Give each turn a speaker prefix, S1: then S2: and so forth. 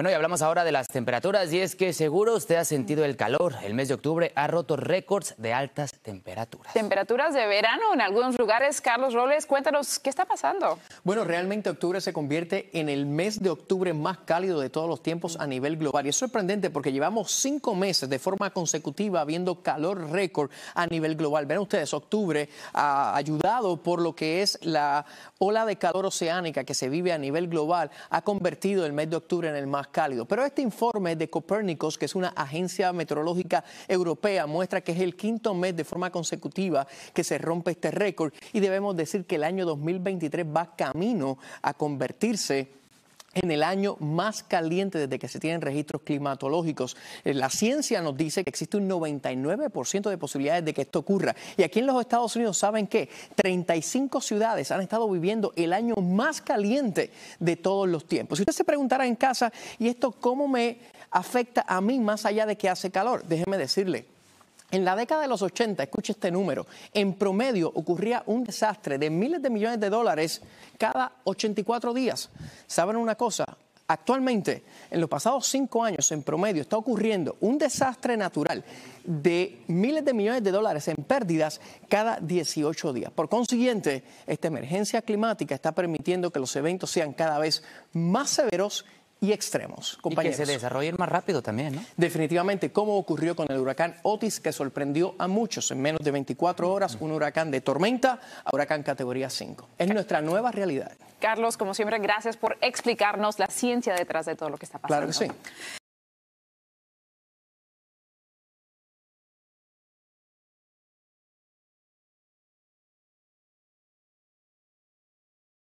S1: Bueno, y hablamos ahora de las temperaturas y es que seguro usted ha sentido el calor. El mes de octubre ha roto récords de altas temperaturas. Temperaturas de verano en algunos lugares. Carlos Robles, cuéntanos, ¿qué está pasando? Bueno, realmente octubre se convierte en el mes de octubre más cálido de todos los tiempos a nivel global. Y es sorprendente porque llevamos cinco meses de forma consecutiva viendo calor récord a nivel global. Ven ustedes, octubre ha ayudado por lo que es la ola de calor oceánica que se vive a nivel global, ha convertido el mes de octubre en el más cálido. Pero este informe de Copérnicos, que es una agencia meteorológica europea, muestra que es el quinto mes de forma consecutiva que se rompe este récord y debemos decir que el año 2023 va camino a convertirse en el año más caliente desde que se tienen registros climatológicos. Eh, la ciencia nos dice que existe un 99% de posibilidades de que esto ocurra. Y aquí en los Estados Unidos, ¿saben qué? 35 ciudades han estado viviendo el año más caliente de todos los tiempos. Si usted se preguntara en casa, ¿y esto cómo me afecta a mí más allá de que hace calor? Déjeme decirle, en la década de los 80, escuche este número, en promedio ocurría un desastre de miles de millones de dólares cada 84 días. ¿Saben una cosa? Actualmente, en los pasados cinco años, en promedio, está ocurriendo un desastre natural de miles de millones de dólares en pérdidas cada 18 días. Por consiguiente, esta emergencia climática está permitiendo que los eventos sean cada vez más severos y extremos. Compañeros. Y que se desarrollen más rápido también, ¿no? Definitivamente, como ocurrió con el huracán Otis, que sorprendió a muchos en menos de 24 horas, un huracán de tormenta a huracán categoría 5. Es nuestra nueva realidad. Carlos, como siempre, gracias por explicarnos la ciencia detrás de todo lo que está pasando. Claro que sí.